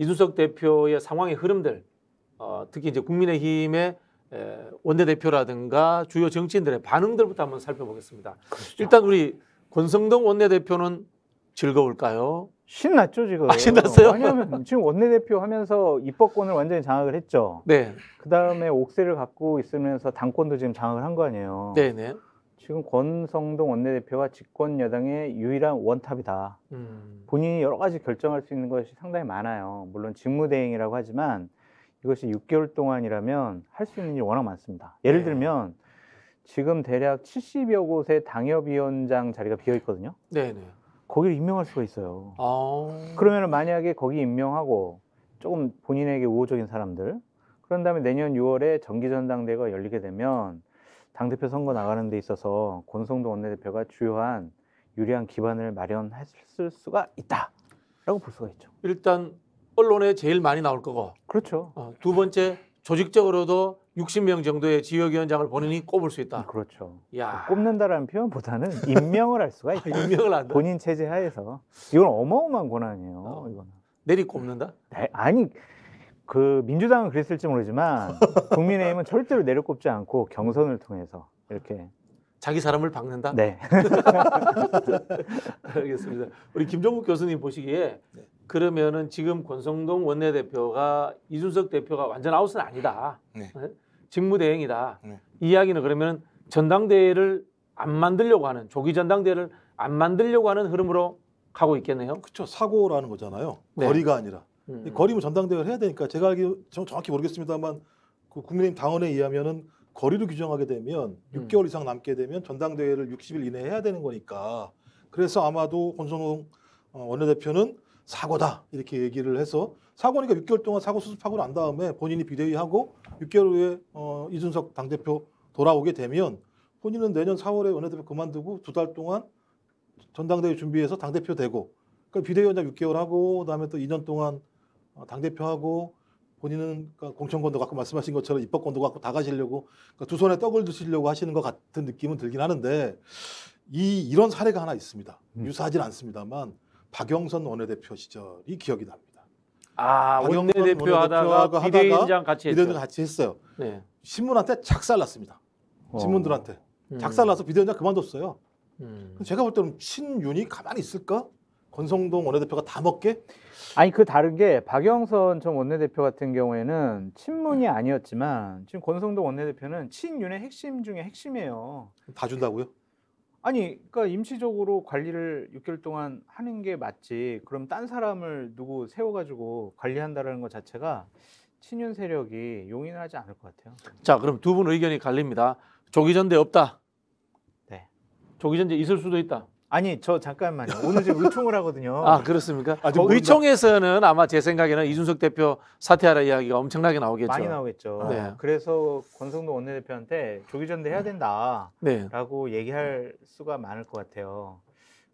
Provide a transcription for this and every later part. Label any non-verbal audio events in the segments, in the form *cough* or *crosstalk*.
이준석 대표의 상황의 흐름들, 어, 특히 이제 국민의힘의 에, 원내대표라든가 주요 정치인들의 반응들부터 한번 살펴보겠습니다. 그렇죠. 일단 우리 권성동 원내대표는 즐거울까요? 신났죠 지금. 아, 신났어요? 왜냐하면 *laughs* 지금 원내대표 하면서 입법권을 완전히 장악을 했죠. 네. 그 다음에 옥세를 갖고 있으면서 당권도 지금 장악을 한 거 아니에요. 네네. 네. 지금 권성동 원내대표와 집권 여당의 유일한 원탑이다. 음. 본인이 여러 가지 결정할 수 있는 것이 상당히 많아요. 물론 직무대행이라고 하지만 이것이 6개월 동안이라면 할 수 있는 일이 워낙 많습니다. 예를 네. 들면 지금 대략 70여 곳의 당협위원장 자리가 비어 있거든요. 네네. 네. 거기를 임명할 수가 있어요. 아... 그러면 만약에 거기 임명하고 조금 본인에게 우호적인 사람들 그런 다음에 내년 6월에 정기전당대회가 열리게 되면 당대표 선거 나가는 데 있어서 권성동 원내대표가 주요한 유리한 기반을 마련했을 수가 있다라고 볼 수가 있죠. 일단 언론에 제일 많이 나올 거고. 그렇죠. 어, 두 번째 조직적으로도 60명 정도의 지역위원장을 본인이 꼽을 수 있다. 그렇죠. 야. 꼽는다라는 표현보다는 임명을 할 수가 아, 있다. 임명을 한다. 본인 체제 하에서 이건 어마어마한 권한이에요. 어. 이거 내리 꼽는다? 네, 아니 그 민주당은 그랬을지 모르지만 *laughs* 국민의힘은 절대로 내려꼽지 않고 경선을 통해서 이렇게 자기 사람을 박는다. 네. *laughs* 알겠습니다. 우리 김종국 교수님 보시기에 네. 그러면은 지금 권성동 원내대표가 이준석 대표가 완전 아웃은 아니다. 네. 네? 직무대행이다. 네. 이 이야기는 그러면 전당대회를 안 만들려고 하는 조기 전당대회를 안 만들려고 하는 흐름으로 가고 있겠네요. 그렇죠. 사고라는 거잖아요. 네. 거리가 아니라. 음. 거리면 전당대회를 해야 되니까 제가 알기 정확히 모르겠습니다만 그 국민의힘 당원에 의하면은 거리로 규정하게 되면 음. 6개월 이상 남게 되면 전당대회를 60일 이내에 해야 되는 거니까 그래서 아마도 권성웅 어, 원내대표는 사고다 이렇게 얘기를 해서 사고니까 6개월 동안 사고 수습하고 난 다음에 본인이 비대위하고 6개월 후에 어, 이준석 당대표 돌아오게 되면 본인은 내년 4월에 원내대표 그만두고 두 달 동안 전당대회 준비해서 당대표 되고 그러니까 비대위원장 6개월 하고 그다음에 또 2년 동안 어, 당대표하고 본인은 그러니까 공천권도 갖고 말씀하신 것처럼 입법권도 갖고 다 가시려고 그러니까 두 손에 떡을 드시려고 하시는 것 같은 느낌은 들긴 하는데 이 이런 사례가 하나 있습니다. 음. 유사하진 않습니다만 박영선 원내대표 시절이 기억이 납니다. 아 원내대표 하다가 비대위원장 같이 했죠. 비 같이 했어요. 네. 신문한테 작살났습니다. 어. 신문들한테 어. 음. 작살나서 비대위원장 그만뒀어요. 음. 제가 볼 때는 친윤이 가만히 있을까? 권성동 원내대표가 다 먹게? 아니 그 다른 게 박영선 전 원내대표 같은 경우에는 친문이 네. 아니었지만 지금 권성동 원내대표는 친윤의 핵심 중에 핵심이에요. 다 준다고요? 아니 그러니까 임시적으로 관리를 6개월 동안 하는 게 맞지. 그럼 딴 사람을 누구 세워가지고 관리한다라는 것 자체가 친윤 세력이 용인을 하지 않을 것 같아요. 자 그럼 두 분 의견이 갈립니다. 조기 전대 없다. 네. 조기 전대 있을 수도 있다. 아니 저 잠깐만요. 오늘 지금 의총을 하거든요. 아 그렇습니까? 아, 뭐 의총에서는 아마 제 생각에는 이준석 대표 사퇴하라 이야기가 엄청나게 나오겠죠. 많이 나오겠죠. 네. 그래서 권성동 원내대표한테 조기전대 해야 된다라고 네. 얘기할 수가 많을 것 같아요.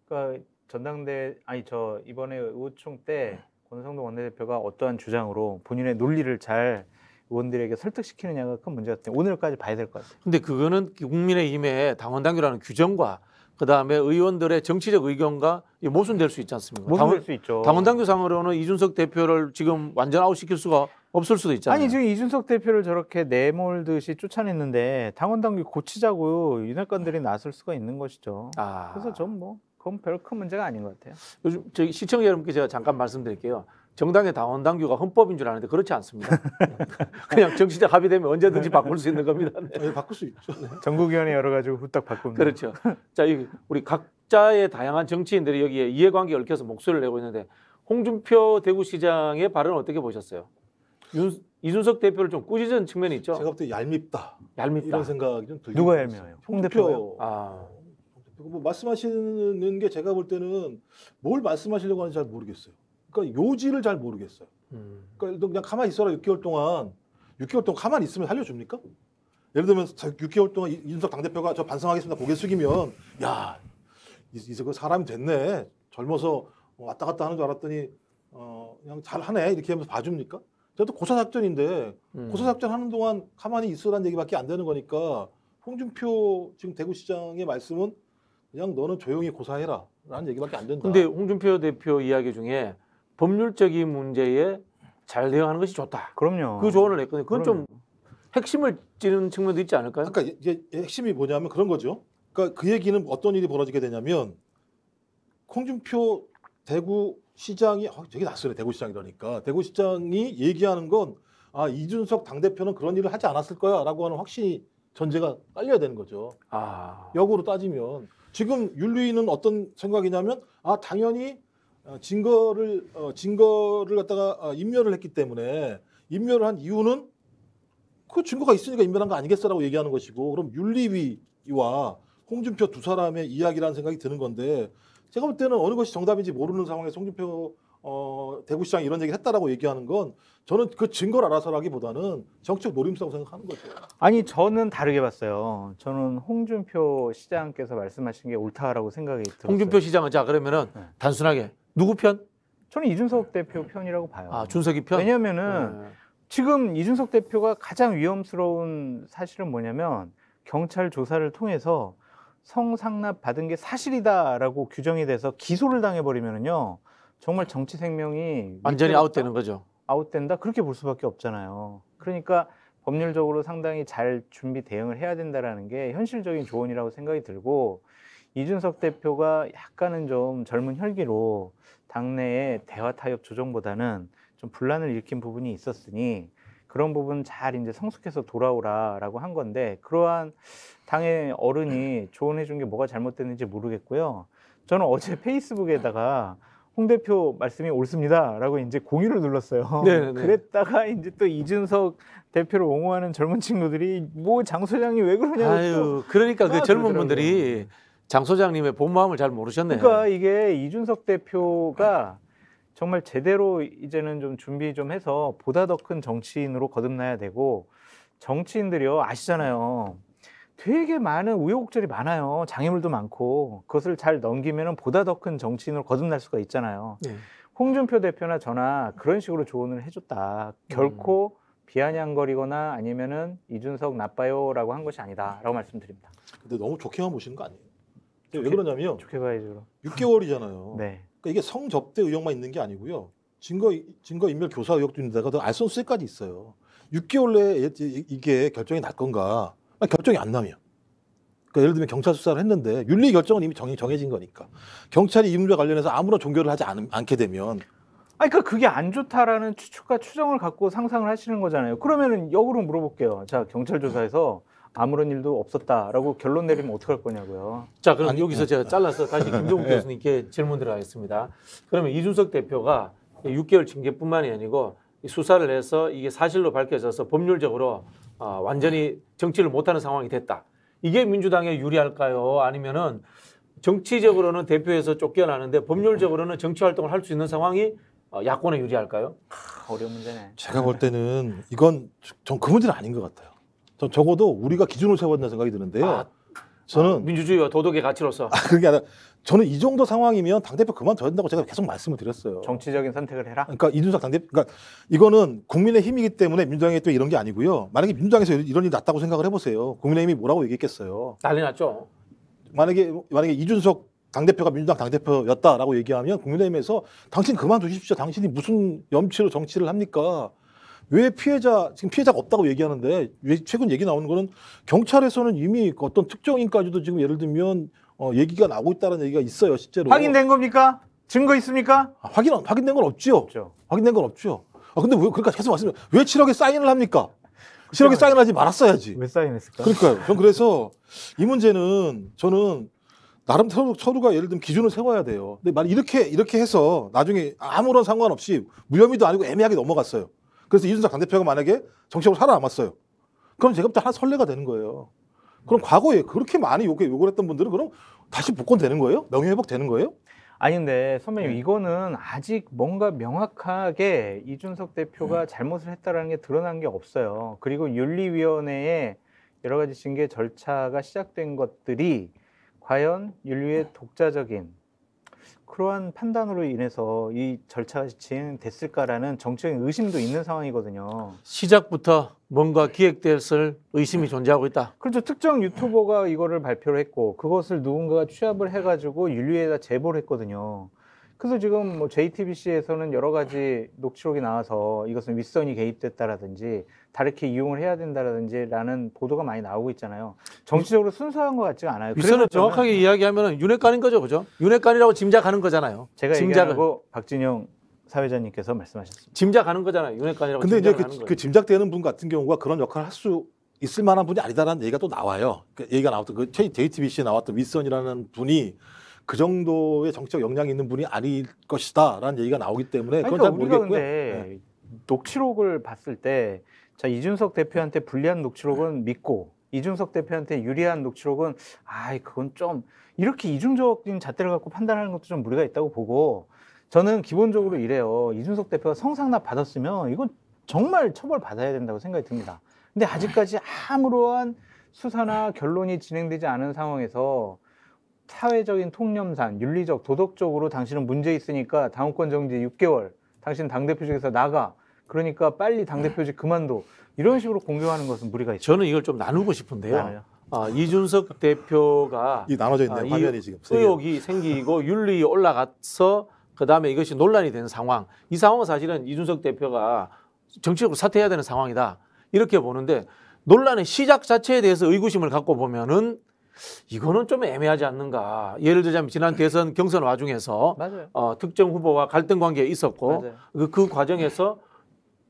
그러니까 전당대 아니 저 이번에 의총 때 네. 권성동 원내대표가 어떠한 주장으로 본인의 논리를 잘 의원들에게 설득시키느냐가 큰 문제였대요. 오늘까지 봐야 될 것 같아요. 근데 그거는 국민의힘의 당원당규라는 규정과 그다음에 의원들의 정치적 의견과 모순될 수 있지 않습니까? 모순될 당원, 수 있죠. 당원 당규상으로는 이준석 대표를 지금 완전 아웃시킬 수가 없을 수도 있잖아요. 아니 지금 이준석 대표를 저렇게 내몰듯이 쫓아냈는데 당원 당규 고치자고 유핵관들이 나설 수가 있는 것이죠. 아. 그래서 전뭐 그건 별 큰 문제가 아닌 것 같아요. 요즘 저희 시청자 여러분께 제가 잠깐 말씀드릴게요. 정당의 당원 당규가 헌법인 줄 아는데 그렇지 않습니다. *laughs* 그냥 정치적 합의되면 언제든지 바꿀 수 있는 겁니다. 네. 네 바꿀 수 있죠. 네. 전국위원회 열어가지고 후딱 바꿉니다. 그렇죠. 자, 우리 각자의 다양한 정치인들이 여기에 이해관계 얽혀서 목소리를 내고 있는데 홍준표 대구시장의 발언 어떻게 보셨어요? 윤, 이준석 대표를 좀 꾸짖은 측면이 있죠. 제가 볼 때 얄밉다. 얄밉다. 이런 생각이 좀 들고. 누가 얄미워요? 홍 대표. 아. 뭐 말씀하시는 게 제가 볼 때는 뭘 말씀하시려고 하는지 잘 모르겠어요. 그러니까 요지를 잘 모르겠어요. 음. 그러니까 그냥 가만히 있어라 6개월 동안 6개월 동안 가만히 있으면 살려줍니까? 예를 들면 6개월 동안 이준석 당대표가 저 반성하겠습니다 고개 숙이면 야 이제 그 사람이 됐네 젊어서 뭐 왔다 갔다 하는 줄 알았더니 어 그냥 잘하네 이렇게 하면서 봐줍니까? 저도 고사작전인데 음. 고사작전 하는 동안 가만히 있으라는 얘기밖에 안 되는 거니까 홍준표 지금 대구시장의 말씀은 그냥 너는 조용히 고사해라라는 얘기밖에 안 된다. 근데 홍준표 대표 이야기 중에 법률적인 문제에 잘 대응하는 것이 좋다. 그럼요. 그 조언을 했거든요. 그건 그럼요. 좀 핵심을 찌는 측면도 있지 않을까요? 그러니까 이게 핵심이 뭐냐면 그런 거죠. 그러니까 그 얘기는 어떤 일이 벌어지게 되냐면 홍준표 대구 시장이 어, 되게 낯설네 대구시장이라니까 대구시장이 얘기하는 건 아, 이준석 당대표는 그런 일을 하지 않았을 거야 라고 하는 확신이 전제가 깔려야 되는 거죠. 아. 역으로 따지면 지금 윤리는 어떤 생각이냐면 아, 당연히 어, 증거를 어, 증거를 갖다가 어, 인멸을 했기 때문에 인멸을 한 이유는 그 증거가 있으니까 인멸한 거 아니겠어라고 얘기하는 것이고 그럼 윤리위와 홍준표 두 사람의 이야기라는 생각이 드는 건데 제가 볼 때는 어느 것이 정답인지 모르는 상황에송준표 어, 대구시장 이런 얘기를 했다라고 얘기하는 건 저는 그 증거를 알아서라기보다는 정책 노림수라고 생각하는 거죠. 아니 저는 다르게 봤어요. 저는 홍준표 시장께서 말씀하신 게 옳다라고 생각이 들어요. 홍준표 시장은 자 그러면은 네. 단순하게 누구 편? 저는 이준석 대표 편이라고 봐요. 아, 준석이 편? 왜냐면은 네. 지금 이준석 대표가 가장 위험스러운 사실은 뭐냐면 경찰 조사를 통해서 성상납 받은 게 사실이다라고 규정이 돼서 기소를 당해버리면은요 정말 정치 생명이 완전히 아웃되는 거죠. 아웃된다 그렇게 볼 수밖에 없잖아요. 그러니까 법률적으로 상당히 잘 준비 대응을 해야 된다라는 게 현실적인 조언이라고 생각이 들고 이준석 대표가 약간은 좀 젊은 혈기로 당내의 대화 타협 조정보다는 좀 분란을 일으킨 부분이 있었으니 그런 부분 잘 이제 성숙해서 돌아오라라고 한 건데 그러한 당의 어른이 조언해 준 게 뭐가 잘못됐는지 모르겠고요. 저는 어제 *laughs* 페이스북에다가 홍 대표 말씀이 옳습니다라고 이제 공유를 눌렀어요. 네네. 네, 네. 그랬다가 이제 또 이준석 대표를 옹호하는 젊은 친구들이 뭐 장 소장이 왜 그러냐고. 아유, 그러니까 그 젊은 분들이 네. 장 소장님의 본 마음을 잘 모르셨네요. 그러니까 이게 이준석 대표가 정말 제대로 이제는 좀 준비 좀 해서 보다 더 큰 정치인으로 거듭나야 되고 정치인들이요 아시잖아요. 되게 많은 우여곡절이 많아요. 장애물도 많고 그것을 잘 넘기면 보다 더 큰 정치인으로 거듭날 수가 있잖아요. 네. 홍준표 대표나 저나 그런 식으로 조언을 해줬다. 결코 음. 비아냥거리거나 아니면은 이준석 나빠요라고 한 것이 아니다라고 말씀드립니다. 근데 너무 좋게만 보시는 거 아니에요? 근왜 그러냐면 좋게 봐야죠. 그럼. 6개월이잖아요. *laughs* 네. 그러니까 이게 성접대 의혹만 있는 게 아니고요. 증거 증거 인멸 교사 의혹도 있는데가 더 알선수색까지 있어요. 6개월 내에 이게 결정이 날 건가? 결정이 안 나면. 그러니까 예를 들면 경찰 수사를 했는데 윤리 결정은 이미 정, 정해진 거니까 경찰이 이 문제와 관련해서 아무런 종결을 하지 않, 않게 되면 아니 그러니까 그게 안 좋다라는 추측과 추정을 갖고 상상을 하시는 거잖아요. 그러면은 역으로 물어볼게요. 자 경찰 조사에서 네. 아무런 일도 없었다라고 결론 내리면 어떡할 거냐고요. 자, 그럼 아니, 여기서 네. 제가 잘라서 다시 김종국 *laughs* 네. 교수님께 질문 들어가겠습니다. 그러면 이준석 대표가 6개월 징계뿐만이 아니고 수사를 해서 이게 사실로 밝혀져서 법률적으로 어, 완전히 정치를 못하는 상황이 됐다. 이게 민주당에 유리할까요? 아니면은 정치적으로는 대표에서 쫓겨나는데 법률적으로는 정치 활동을 할 수 있는 상황이 어, 야권에 유리할까요? 아, 어려운 문제네. 제가 볼 때는 이건 전 그 문제는 아닌 것 같아요. 전 적어도 우리가 기준을 세워야 된다는 생각이 드는데요. 아, 저는 아, 민주주의와 도덕의 가치로서 아, 그게 아니라 저는 이 정도 상황이면 당 대표 그만둬야 된다고 제가 계속 말씀을 드렸어요. 정치적인 선택을 해라. 그러니까 이준석 당대표 그러니까 이거는 국민의 힘이기 때문에 민주당이 또 이런 게 아니고요. 만약에 민주당에서 이런 일이 났다고 생각을 해보세요. 국민의 힘이 뭐라고 얘기했겠어요. 난리 났죠. 만약에 만약에 이준석 당대표가 민주당 당대표였다라고 얘기하면 국민의힘에서 당신 그만두십시오. 당신이 무슨 염치로 정치를 합니까? 왜 피해자 지금 피해자가 없다고 얘기하는데 왜 최근 얘기 나오는 거는 경찰에서는 이미 어떤 특정인까지도 지금 예를 들면 어, 얘기가 나오고 있다는 얘기가 있어요 실제로 확인된 겁니까? 증거 있습니까? 아, 확인 확인된 건없지 없죠. 확인된 건없죠아 근데 왜 그러니까 계속 말씀해 왜 7억에 사인을 합니까? 7억에 사인하지 을 말았어야지. 왜 사인했을까? 그러니까요. 전 그래서 이 문제는 저는 나름 서로, 서로가 예를 들면 기준을 세워야 돼요. 근데 만약 이렇게 이렇게 해서 나중에 아무런 상관없이 무혐의도 아니고 애매하게 넘어갔어요. 그래서 이준석 당대표가 만약에 정치적으로 살아남았어요. 그럼 제가 다 설레가 되는 거예요. 그럼 과거에 그렇게 많이 욕 욕을 했던 분들은 그럼 다시 복권 되는 거예요? 명예회복 되는 거예요? 아니 데 선배님 네. 이거는 아직 뭔가 명확하게 이준석 대표가 네. 잘못을 했다라는 게 드러난 게 없어요. 그리고 윤리위원회에 여러 가지 징계 절차가 시작된 것들이 과연 윤리의 독자적인 그러한 판단으로 인해서 이 절차가 진행됐을까라는 정치적인 의심도 있는 상황이거든요. 시작부터 뭔가 기획됐을 의심이 존재하고 있다. 그렇죠. 특정 유튜버가 이거를 발표를 했고 그것을 누군가가 취합을 해가지고 윤리에다 제보를 했거든요. 그래서 지금 뭐 JTBC에서는 여러 가지 녹취록이 나와서 이것은 윗선이 개입됐다라든지 다르게 이용을 해야 된다라든지라는 보도가 많이 나오고 있잖아요. 정치적으로 순수한 것 같지가 않아요. 윗선을 정확하게 이야기하면 윤핵관인 거죠, 그죠? 윤핵관이라고 짐작하는 거잖아요. 제가 짐작하고 박진영 사회자님께서 말씀하셨습니다. 짐작하는 거잖아요, 윤핵관이라고. 근데 이제 그, 그 짐작되는 분 같은 경우가 그런 역할을 할 수 있을 만한 분이 아니다라는 얘기가 또 나와요. 그 얘기가 나왔던 그 JTBC에 나왔던 윗선이라는 분이 그 정도의 정치적 역량이 있는 분이 아닐 것이다라는 얘기가 나오기 때문에 그건 그러니까 잘 모르겠고요. 네. 녹취록을 봤을 때 자 이준석 대표한테 불리한 녹취록은 네. 믿고 이준석 대표한테 유리한 녹취록은 아이 그건 좀 이렇게 이중적인 잣대를 갖고 판단하는 것도 좀 무리가 있다고 보고 저는 기본적으로 네. 이래요 이준석 대표가 성상납 받았으면 이건 정말 처벌 받아야 된다고 생각이 듭니다 근데 아직까지 네. 아무런 수사나 결론이 진행되지 않은 상황에서 사회적인 통념상 윤리적 도덕적으로 당신은 문제 있으니까 당원권 정지 6개월 당신 당대표직에서 나가 그러니까 빨리 당대표직 네. 그만둬 이런 식으로 공격하는 것은 무리가 있어요. 저는 이걸 좀 나누고 싶은데요. 네. 아, 이준석 대표가 이 나눠져 있네요. 아, 화면이 지금 의혹이 생기고 윤리 올라가서 그다음에 이것이 논란이 되는 상황. 이 상황은 사실은 이준석 대표가 정치적으로 사퇴해야 되는 상황이다. 이렇게 보는데 논란의 시작 자체에 대해서 의구심을 갖고 보면은 이거는 좀 애매하지 않는가. 예를 들자면 지난 네. 대선 경선 와중에서 맞아요. 어, 특정 후보와 갈등 관계에 있었고 그, 그, 과정에서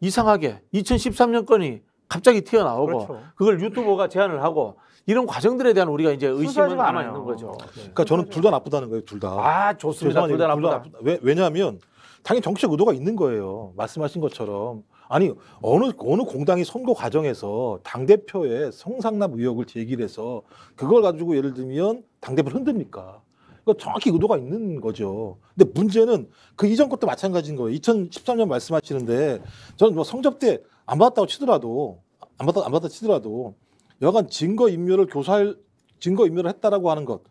이상하게 2013년 건이 갑자기 튀어나오고 그렇죠. 그걸 유튜버가 제안을 하고 이런 과정들에 대한 우리가 이제 의심을 남아 있는 거죠. 네. 네. 그러니까 저는 둘 다 나쁘다는 거예요, 둘 다. 아, 좋습니다. 둘 다나쁘다 나쁘다. 왜, 왜냐하면 당연히 정치적 의도가 있는 거예요. 말씀하신 것처럼 아니 어느 어느 공당이 선거 과정에서 당 대표의 성상납 의혹을 제기해서 그걸 가지고 예를 들면 당 대표를 흔듭니까? 그러 그러니까 정확히 의도가 있는 거죠. 근데 문제는 그 이전 것도 마찬가지인 거예요. 2013년 말씀하시는데 저는 뭐 성접 때안 받았다고 치더라도 안 받았다 안 받았다 치더라도 여간 증거 인멸을 교사할 증거 인멸을 했다라고 하는 것.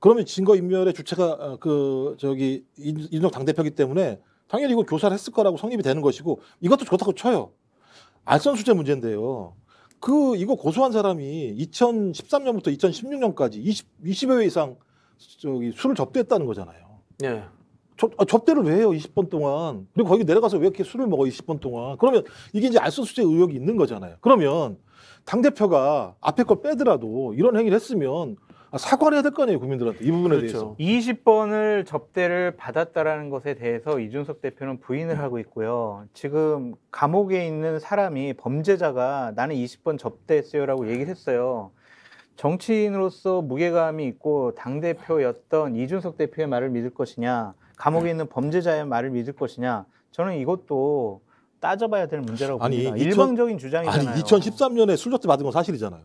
그러면 증거 인멸의 주체가 어, 그 저기 이준석 당 대표기 때문에 당연히 이거 교사를 했을 거라고 성립이 되는 것이고 이것도 좋다고 쳐요. 알선 수재 문제인데요. 그 이거 고소한 사람이 2013년부터 2016년까지 20, 20여 회 이상 저기 술을 접대했다는 거잖아요. 예. 저, 아, 접대를 왜 해요? 20번 동안. 그리고 거기 내려가서 왜 이렇게 술을 먹어? 20번 동안. 그러면 이게 이제 알선수재 의혹이 있는 거잖아요. 그러면 당대표가 앞에 걸 빼더라도 이런 행위를 했으면 아, 사과를 해야 될 거 아니에요 국민들한테 이 부분에 그렇죠. 대해서. 20번을 접대를 받았다라는 것에 대해서 이준석 대표는 부인을 네. 하고 있고요. 지금 감옥에 있는 사람이 범죄자가 나는 20번 접대했어요라고 네. 얘기를 했어요. 정치인으로서 무게감이 있고 당 대표였던 이준석 대표의 말을 믿을 것이냐, 감옥에 네. 있는 범죄자의 말을 믿을 것이냐, 저는 이것도 따져봐야 될 문제라고 아니, 봅니다. 2000, 일방적인 주장이잖아요. 아니 2013년에 술접대 받은 건 사실이잖아요.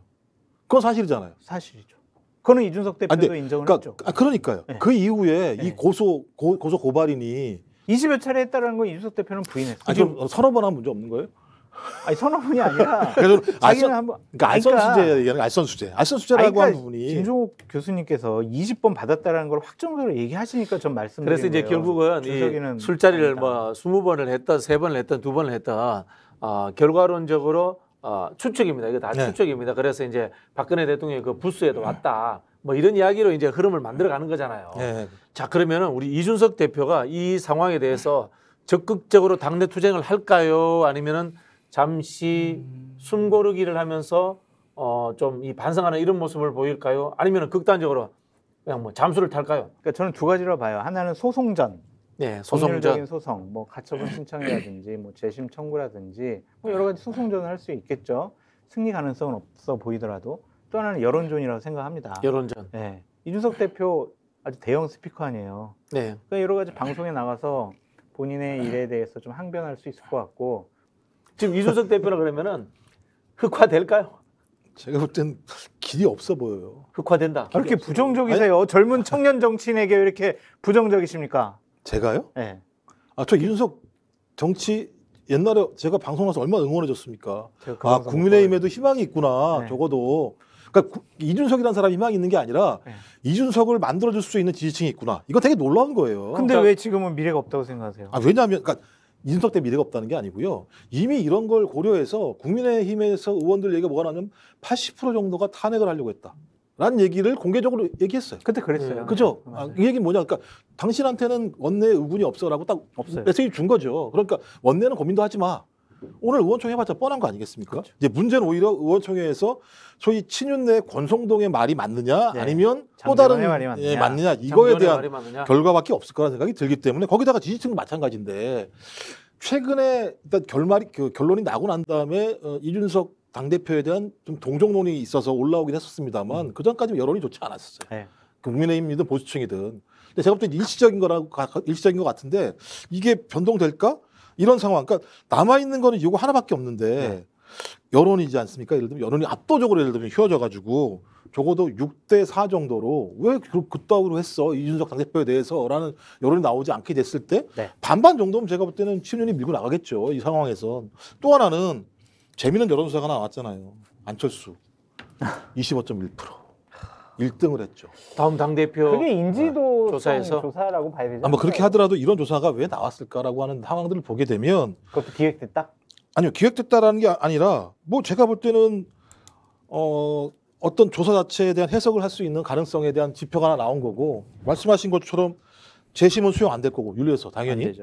그건 사실이잖아요. 사실이죠. 그거는 이준석 아, 대표도 아, 네. 인정을 그러니까, 했죠. 아, 그러니까요. 네. 그 이후에 네. 이 고소 고, 고소 고발인이 20여 차례 했다라는 건 이준석 대표는 부인했어요. 아, 지금 서너 번 한 문제 없는 거예요? 아니 서너 분이 아니라 *laughs* 그래서 알선 한번 그러니까 알선 그 수재 얘기하는 알선 수재 알선 수재라고 그러니까 하는 분이 김종욱 교수님께서 20번 받았다라는 걸 확정적으로 얘기하시니까 전 말씀 그래서 이제 거예요. 결국은 이 술자리를 니다뭐 20번을 했다 3번을 했다 2번을 했다 아 결과론적으로 어, 추측입니다. 이거 다 네. 추측입니다. 그래서 이제 박근혜 대통령이 그 부스에도 네. 왔다. 뭐 이런 이야기로 이제 흐름을 만들어가는 거잖아요. 네. 자 그러면은 우리 이준석 대표가 이 상황에 대해서 적극적으로 당내 투쟁을 할까요? 아니면은 잠시 음. 숨고르기를 하면서 어, 좀 이 반성하는 이런 모습을 보일까요? 아니면은 극단적으로 그냥 뭐 잠수를 탈까요? 그러니까 저는 두 가지로 봐요. 하나는 소송전. 예, 법률적인 소송, 뭐 가처분 *clears throat* 신청이라든지 뭐 재심 청구라든지 뭐 여러 가지 소송전을 할 수 있겠죠. 승리 가능성은 없어 보이더라도 또 하나는 여론전이라고 생각합니다. 여론전. 네. 이준석 대표 아주 대형 스피커 아니에요. 네. 그러니까 여러 가지 방송에 나가서 본인의 일에 대해서 좀 항변할 수 있을 것 같고 지금 이준석 대표라 그러면은 흑화될까요? 제가 볼땐 길이 없어 보여요. 흑화된다. 아, 이렇게 부정적이세요? 아니, 젊은 청년 정치인에게 이렇게 부정적이십니까? 제가요? 네. 아, 저 이준석 정치 옛날에 제가 방송나서 얼마나 응원해줬습니까? 그 아, 국민의힘에도 희망이 있구나. 네. 적어도. 그러니까 이준석이라는 사람이 희망이 있는 게 아니라 네. 이준석을 만들어줄 수 있는 지지층이 있구나. 이거 되게 놀라운 거예요. 근데 그러니까, 왜 지금은 미래가 없다고 생각하세요? 아, 왜냐하면, 그러니까 이준석 때 미래가 없다는 게 아니고요. 이미 이런 걸 고려해서 국민의힘에서 의원들 얘기가 뭐가 나냐면 80% 정도가 탄핵을 하려고 했다. 라는 얘기를 공개적으로 얘기했어요. 그때 그랬어요. 음. 그죠? 네. 아, 이 얘기는 뭐냐. 그러니까 당신한테는 원내 의군이 없어라고 딱 없어요. 메시지 준 거죠. 그러니까 원내는 고민도 하지 마. 오늘 의원총회 해봤자 뻔한 거 아니겠습니까? 그렇죠. 이제 문제는 오히려 의원총회에서 소위 친윤내 권성동의 말이 맞느냐 네. 아니면 또 다른 말이 맞느냐, 예, 맞느냐 이거에 대한 맞느냐. 결과밖에 없을 거라는 생각이 들기 때문에 거기다가 지지층도 마찬가지인데 최근에 일단 결말이 그 결론이 나고 난 다음에 어, 이준석 당 대표에 대한 좀 동정론이 있어서 올라오긴 했었습니다만 음. 그 전까지 여론이 좋지 않았었어요. 네. 그 국민의힘이든 보수층이든. 근데 제가 볼때 일시적인 거라고 일시적인 것 같은데 이게 변동될까? 이런 상황. 그러니까 남아 있는 거는 이거 하나밖에 없는데 네. 여론이지 않습니까? 예를 들면 여론이 압도적으로 예를 들면 휘어져 가지고 적어도 6대 4 정도로 왜 그, 그따위로 했어 이준석 당대표에 대해서라는 여론이 나오지 않게 됐을 때 네. 반반 정도면 제가 볼 때는 7년이 밀고 나가겠죠 이 상황에서 또 하나는 재미있는 여론조사가 나왔잖아요. 안철수 25.1% 1등을 했죠. 다음 당 대표 그게 인지도 네. 조사에서 조사라고 봐야 되죠. 아마 뭐 그렇게 하더라도 이런 조사가 왜 나왔을까라고 하는 상황들을 보게 되면 그것도 기획됐다. 아니요, 기획됐다라는 게 아니라 뭐 제가 볼 때는 어 어떤 조사 자체에 대한 해석을 할 수 있는 가능성에 대한 지표가 하나 나온 거고 말씀하신 것처럼 재심은 수용 안 될 거고 윤리에서 당연히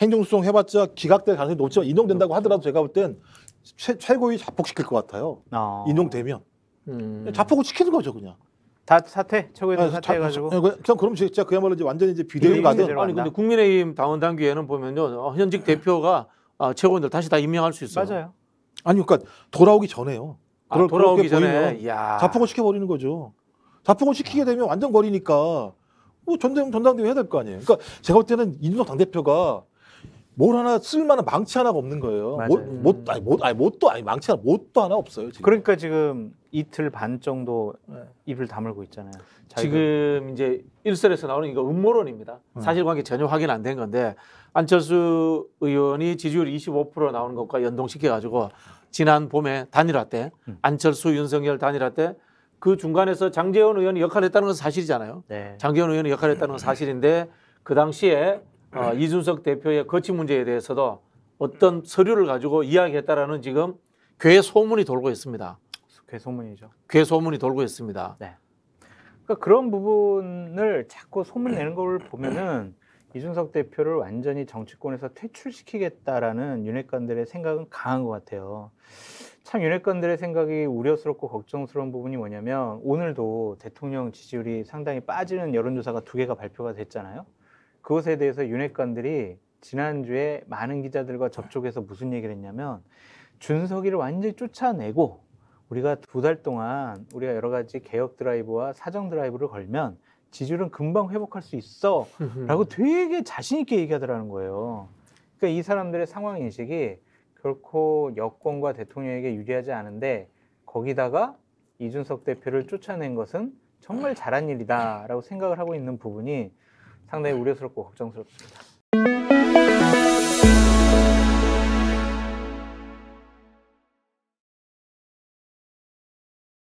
행정 수용 해봤자 기각될 가능성이 높지만 인용된다고 하더라도 제가 볼땐 최, 최고위 자폭시킬 것 같아요. 아. 인용되면 음. 네, 자폭을 시키는 거죠 그냥. 다 사퇴 최고위 네, 사퇴해가지고. 자, 자, 네, 그, 그럼 진짜 그야말로 이제 완전히 이제 비대위 네, 가든. 아니 한다. 근데 국민의힘 당원 단계에는 보면요 어, 현직 대표가 아, 최고위원들 다시 다 임명할 수 있어요. 맞아요. 아니 그러니까 돌아오기 전에요. 그걸 아, 돌아오기 전에 자폭을 시켜버리는 거죠. 자폭을 시키게 되면 완전 거리니까 뭐 전당대회 해야 될 거 아니에요. 그러니까 제가 볼 때는 이준석 당 대표가 뭘 하나 쓸만한 망치 하나가 없는 거예요. 맞아요. 못, 음. 못, 아니, 못, 아니, 못도, 아니, 망치 하나, 못도 하나 없어요. 지금. 그러니까 지금 이틀 반 정도 네. 입을 다물고 있잖아요. 지금 이제 일설에서 나오는 이거 음모론입니다. 음. 사실관계 전혀 확인 안 된 건데 안철수 의원이 지지율 25% 나오는 것과 연동시켜가지고 지난 봄에 단일화 때 음. 안철수 윤석열 단일화 때 그 중간에서 장재원 의원이 역할을 했다는 건 사실이잖아요. 네. 장재원 의원이 역할을 했다는 건 사실인데 그 당시에 어, 이준석 대표의 거치 문제에 대해서도 어떤 서류를 가지고 이야기했다라는 지금 괴 소문이 돌고 있습니다. 괴 소문이죠. 괴 소문이 돌고 있습니다. 네. 그러니까 그런 부분을 자꾸 소문 내는 걸 보면은 이준석 대표를 완전히 정치권에서 퇴출시키겠다라는 윤핵관들의 생각은 강한 것 같아요. 참 윤핵관들의 생각이 우려스럽고 걱정스러운 부분이 뭐냐면 오늘도 대통령 지지율이 상당히 빠지는 여론조사가 두 개가 발표가 됐잖아요. 그것에 대해서 윤핵관들이 지난주에 많은 기자들과 접촉해서 무슨 얘기를 했냐면 준석이를 완전히 쫓아내고 우리가 두 달 동안 우리가 여러 가지 개혁 드라이브와 사정 드라이브를 걸면 지지율은 금방 회복할 수 있어 라고 *laughs* 되게 자신있게 얘기하더라는 거예요. 그러니까 이 사람들의 상황 인식이 결코 여권과 대통령에게 유리하지 않은데 거기다가 이준석 대표를 쫓아낸 것은 정말 잘한 일이다라고 생각을 하고 있는 부분이 상당히 우려스럽고 걱정스럽습니다.